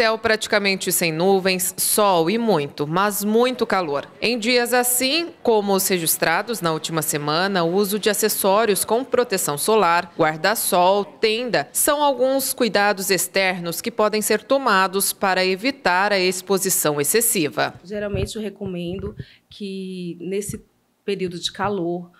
Céu praticamente sem nuvens, sol e muito, mas muito calor. Em dias assim, como os registrados na última semana, o uso de acessórios com proteção solar, guarda-sol, tenda, são alguns cuidados externos que podem ser tomados para evitar a exposição excessiva. Geralmente eu recomendo que nesse período de calor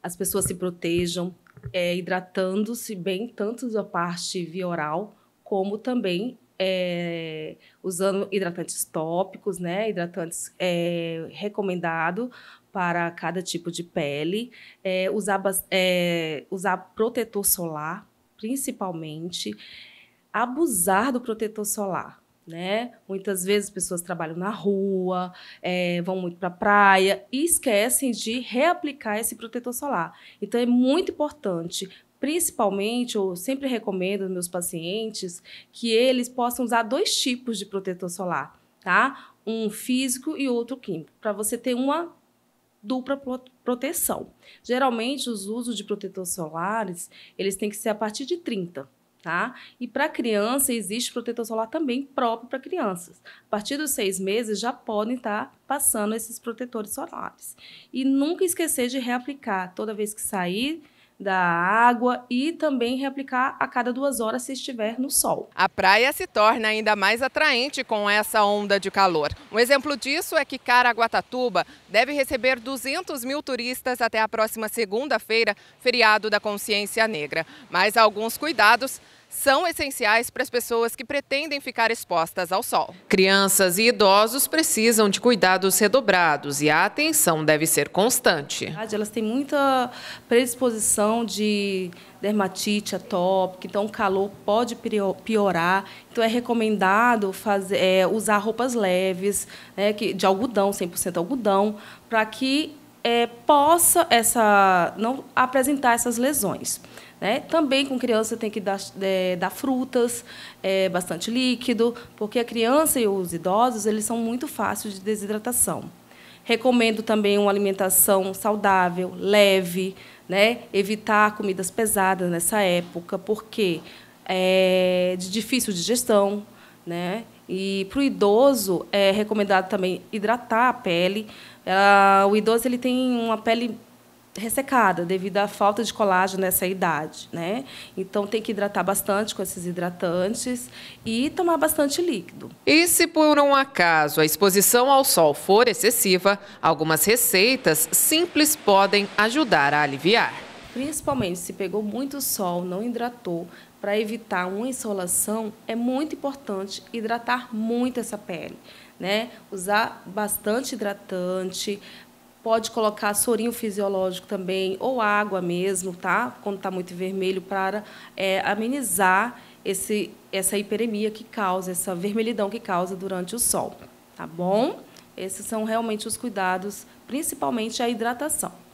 as pessoas se protejam, é, hidratando-se bem tanto da parte via oral como também é, usando hidratantes tópicos, né? Hidratantes é, recomendado para cada tipo de pele, é, usar, é, usar protetor solar, principalmente, abusar do protetor solar. Né? Muitas vezes pessoas trabalham na rua, é, vão muito para a praia e esquecem de reaplicar esse protetor solar. Então é muito importante Principalmente, eu sempre recomendo aos meus pacientes que eles possam usar dois tipos de protetor solar, tá? Um físico e outro químico, para você ter uma dupla proteção. Geralmente, os usos de protetores solares, eles têm que ser a partir de 30, tá? E para criança, existe protetor solar também próprio para crianças. A partir dos seis meses, já podem estar tá passando esses protetores solares. E nunca esquecer de reaplicar toda vez que sair da água e também reaplicar a cada duas horas se estiver no sol. A praia se torna ainda mais atraente com essa onda de calor. Um exemplo disso é que Caraguatatuba deve receber 200 mil turistas até a próxima segunda-feira, feriado da consciência negra. Mas alguns cuidados são essenciais para as pessoas que pretendem ficar expostas ao sol. Crianças e idosos precisam de cuidados redobrados e a atenção deve ser constante. Elas têm muita predisposição de dermatite atópica, então o calor pode piorar. Então é recomendado fazer, é, usar roupas leves, né, que, de algodão, 100% algodão, para que é, possa essa, não apresentar essas lesões. Né? Também com criança tem que dar, é, dar frutas, é, bastante líquido, porque a criança e os idosos eles são muito fáceis de desidratação. Recomendo também uma alimentação saudável, leve, né? evitar comidas pesadas nessa época, porque é de difícil digestão, né? E para o idoso é recomendado também hidratar a pele. o idoso ele tem uma pele ressecada devido à falta de colágeno nessa idade, né? Então tem que hidratar bastante com esses hidratantes e tomar bastante líquido. E se por um acaso a exposição ao sol for excessiva, algumas receitas simples podem ajudar a aliviar principalmente se pegou muito sol, não hidratou, para evitar uma insolação, é muito importante hidratar muito essa pele, né? Usar bastante hidratante, pode colocar sorinho fisiológico também, ou água mesmo, tá? Quando está muito vermelho, para é, amenizar esse, essa hiperemia que causa, essa vermelhidão que causa durante o sol, tá bom? Esses são realmente os cuidados, principalmente a hidratação.